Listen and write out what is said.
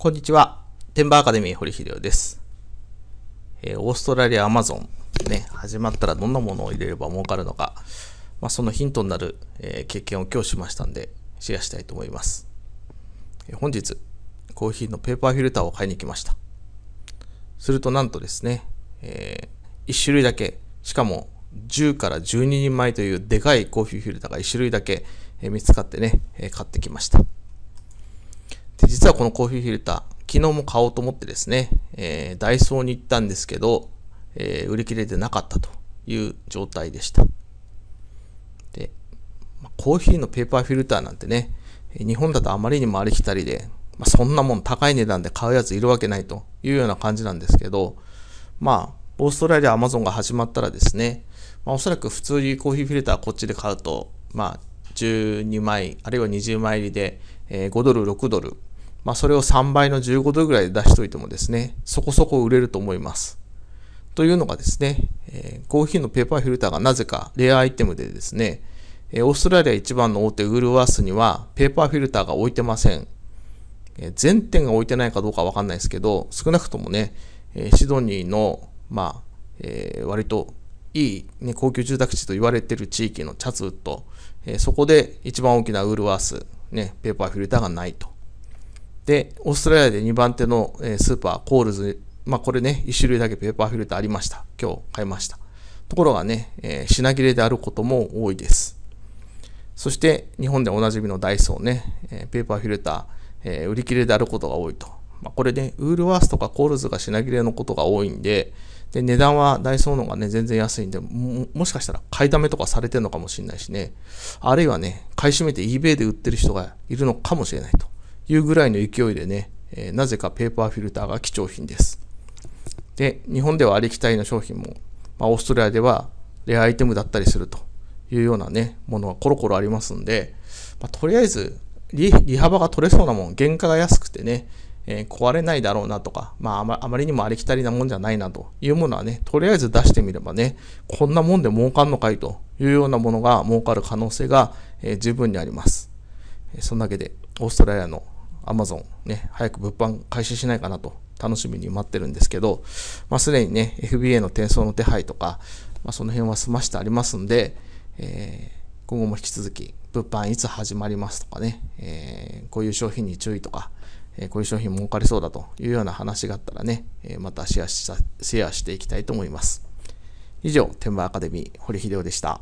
こんにちは。テンバーアカデミー堀秀夫です。えー、オーストラリアアマゾンね、始まったらどんなものを入れれば儲かるのか、まあ、そのヒントになる、えー、経験を今日しましたんで、シェアしたいと思います。えー、本日、コーヒーのペーパーフィルターを買いに来ました。するとなんとですね、えー、1種類だけ、しかも10から12人前というでかいコーヒーフィルターが1種類だけ見つかってね、買ってきました。で、実はこのコーヒーフィルター、昨日も買おうと思ってですね、えー、ダイソーに行ったんですけど、えー、売り切れてなかったという状態でした。で、コーヒーのペーパーフィルターなんてね、日本だとあまりにもありきたりで、まあ、そんなもん高い値段で買うやついるわけないというような感じなんですけど、まあ、オーストラリア、アマゾンが始まったらですね、まあ、おそらく普通にコーヒーフィルターこっちで買うと、まあ、12枚、あるいは20枚入りで、えー、5ドル、6ドル、まあ、それを3倍の15度ぐらいで出しといてもですね、そこそこ売れると思います。というのがですね、えコーヒーのペーパーフィルターがなぜかレアアイテムでですね、えオーストラリア一番の大手ウールワースにはペーパーフィルターが置いてません。え全店が置いてないかどうかわかんないですけど、少なくともね、えシドニーの、まあ、えー、割といい、ね、高級住宅地と言われてる地域のチャツウッド、えー、そこで一番大きなウールワース、ね、ペーパーフィルターがないと。で、オーストラリアで2番手のスーパー、コールズ、まあこれね、1種類だけペーパーフィルターありました。今日買いました。ところがね、えー、品切れであることも多いです。そして、日本でおなじみのダイソーね、えー、ペーパーフィルター、えー、売り切れであることが多いと。まあ、これね、ウールワースとかコールズが品切れのことが多いんで、で値段はダイソーの方がね、全然安いんでも、もしかしたら買いだめとかされてるのかもしれないしね、あるいはね、買い占めて eBay で売ってる人がいるのかもしれないと。いうぐらいの勢いでね、えー、なぜかペーパーフィルターが貴重品です。で、日本ではありきたりな商品も、まあ、オーストラリアではレアアイテムだったりするというようなね、ものはコロコロありますんで、まあ、とりあえず利、利幅が取れそうなもん、原価が安くてね、えー、壊れないだろうなとか、まあ、まあまりにもありきたりなもんじゃないなというものはね、とりあえず出してみればね、こんなもんで儲かんのかいというようなものが儲かる可能性が、えー、十分にあります。そんなわけで、オーストラリアの Amazon ね、早く物販開始しないかなと楽しみに待ってるんですけど、まあ、すでにね、FBA の転送の手配とか、まあ、その辺は済ましてありますんで、えー、今後も引き続き、物販いつ始まりますとかね、えー、こういう商品に注意とか、えー、こういう商品儲かりそうだというような話があったらね、えまたシェアしシェアしていきたいと思います。以上、天馬アカデミー、堀秀夫でした。